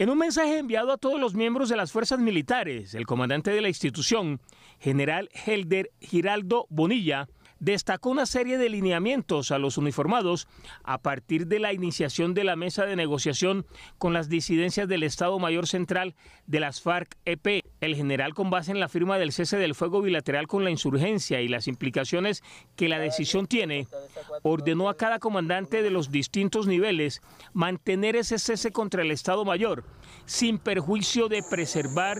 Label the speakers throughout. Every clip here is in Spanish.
Speaker 1: En un mensaje enviado a todos los miembros de las fuerzas militares, el comandante de la institución, general Helder Giraldo Bonilla, destacó una serie de lineamientos a los uniformados a partir de la iniciación de la mesa de negociación con las disidencias del Estado Mayor Central de las FARC-EP el general, con base en la firma del cese del fuego bilateral con la insurgencia y las implicaciones que la decisión tiene, ordenó a cada comandante de los distintos niveles mantener ese cese contra el Estado Mayor, sin perjuicio de preservar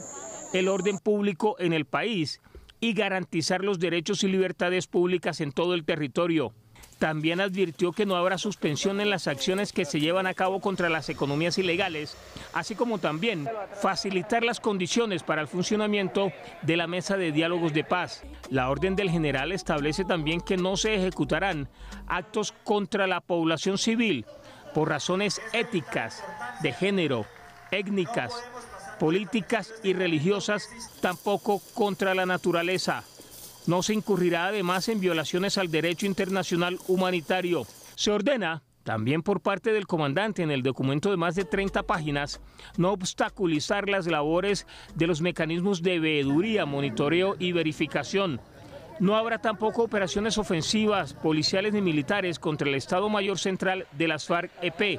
Speaker 1: el orden público en el país y garantizar los derechos y libertades públicas en todo el territorio. También advirtió que no habrá suspensión en las acciones que se llevan a cabo contra las economías ilegales, así como también facilitar las condiciones para el funcionamiento de la mesa de diálogos de paz. La orden del general establece también que no se ejecutarán actos contra la población civil por razones éticas, de género, étnicas, políticas y religiosas, tampoco contra la naturaleza. No se incurrirá además en violaciones al derecho internacional humanitario. Se ordena también por parte del comandante en el documento de más de 30 páginas, no obstaculizar las labores de los mecanismos de veeduría, monitoreo y verificación. No habrá tampoco operaciones ofensivas, policiales ni militares contra el Estado Mayor Central de las FARC-EP.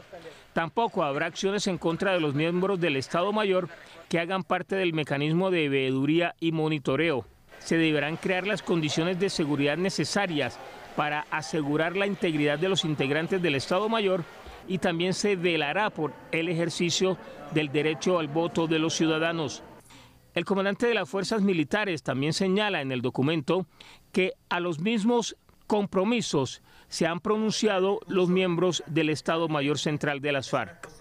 Speaker 1: Tampoco habrá acciones en contra de los miembros del Estado Mayor que hagan parte del mecanismo de veeduría y monitoreo se deberán crear las condiciones de seguridad necesarias para asegurar la integridad de los integrantes del Estado Mayor y también se velará por el ejercicio del derecho al voto de los ciudadanos. El comandante de las fuerzas militares también señala en el documento que a los mismos compromisos se han pronunciado los miembros del Estado Mayor Central de las FARC.